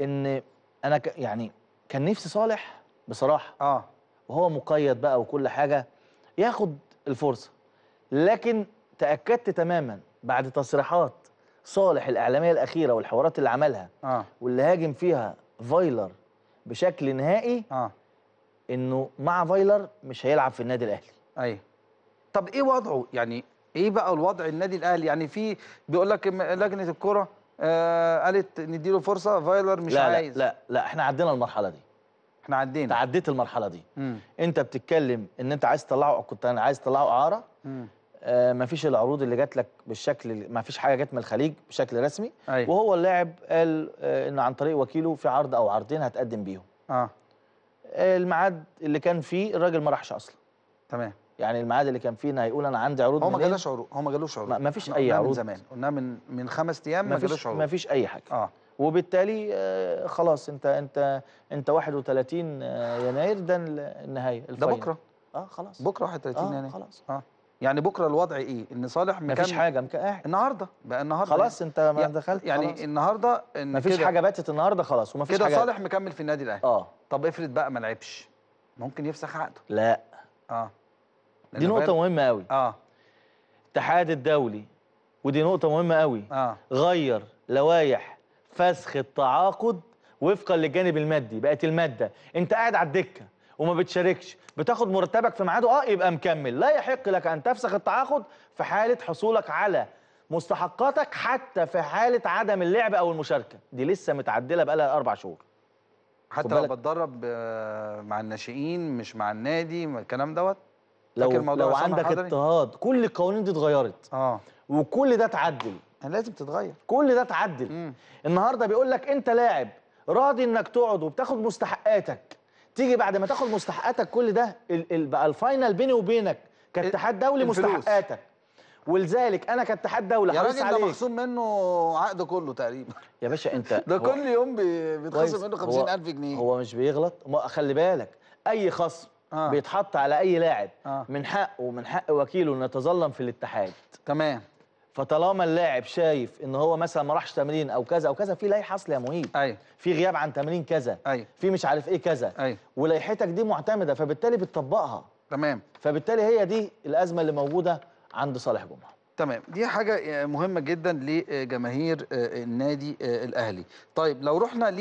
ان انا ك... يعني كان نفسي صالح بصراحه اه وهو مقيد بقى وكل حاجه ياخد الفرصه لكن تاكدت تماما بعد تصريحات صالح الاعلاميه الاخيره والحوارات اللي عملها آه. واللي هاجم فيها فايلر بشكل نهائي آه. انه مع فايلر مش هيلعب في النادي الاهلي ايوه طب ايه وضعه يعني ايه بقى الوضع النادي الاهلي يعني في بيقول لك لجنه الكره آه قالت نديله فرصه فايلر مش لا عايز لا لا لا احنا عدينا المرحله دي احنا عدينا تعديت المرحله دي مم. انت بتتكلم ان انت عايز تطلعه كنت انا عايز تطلعه اعاره آه مفيش العروض اللي جات لك بالشكل مفيش حاجه جت من الخليج بشكل رسمي أيوة. وهو اللاعب قال آه ان عن طريق وكيله في عرض او عرضين هتقدم بيهم اه الميعاد اللي كان فيه الراجل ما راحش اصلا تمام يعني الميعاد اللي كان فينا هيقول انا عندي عروض هو ما جالوش إيه؟ عروض هو ما جالوش عروض ما فيش اي عروض من زمان قلنا من من خمس ايام ما جالوش عروض ما فيش اي حاجه اه وبالتالي آه، خلاص انت انت انت 31 آه، يناير ده النهايه الفاينل. ده بكره اه خلاص بكره 31 آه يناير خلاص اه يعني بكره الوضع ايه ان صالح مكان مفيش حاجه مكان قاعد النهارده بقى النهارده خلاص يعني. انت ما يعني دخلت يعني خلاص. النهارده إن مفيش حاجه باتت النهارده خلاص ومفيش حاجه كده صالح مكمل في النادي الاهلي اه طب افرض بقى ما لعبش ممكن يفسخ عقده لا اه دي نقطه مهمه قوي اه الاتحاد الدولي ودي نقطه مهمه قوي آه. غير لوائح فسخ التعاقد وفقا للجانب المادي بقت الماده انت قاعد على الدكه وما بتشاركش بتاخد مرتبك في ميعاده اه يبقى مكمل لا يحق لك ان تفسخ التعاقد في حاله حصولك على مستحقاتك حتى في حاله عدم اللعب او المشاركه دي لسه متعدله بقالها اربع شهور حتى لو بتدرب آه، مع الناشئين مش مع النادي الكلام دوت لو لو عندك اضطهاد كل القوانين دي اتغيرت اه وكل ده اتعدل يعني لازم تتغير كل ده اتعدل النهارده بيقول لك انت لاعب راضي انك تقعد وبتاخد مستحقاتك تيجي بعد ما تاخد مستحقاتك كل ده بقى الفاينل بيني وبينك كاتحاد دولي الفلوس. مستحقاتك ولذلك انا كاتحاد دوله يا راجل ده مخصوم منه عقد كله تقريبا يا باشا انت ده كل يوم بيتخصم منه 50000 جنيه هو مش بيغلط خلي بالك اي خصم آه. بيتحط على اي لاعب آه. من حقه ومن حق وكيله انه يتظلم في الاتحاد تمام فطالما اللاعب شايف ان هو مثلا ما راحش تمرين او كذا او كذا في لائحه اصل يا مهيب ايوه في غياب عن تمرين كذا ايوه في مش عارف ايه كذا ايوه ولائحتك دي معتمده فبالتالي بتطبقها تمام فبالتالي هي دي الازمه اللي موجوده عند صالح جمعه تمام دي حاجه مهمه جدا لجماهير آه، النادي آه، الاهلي طيب لو رحنا ل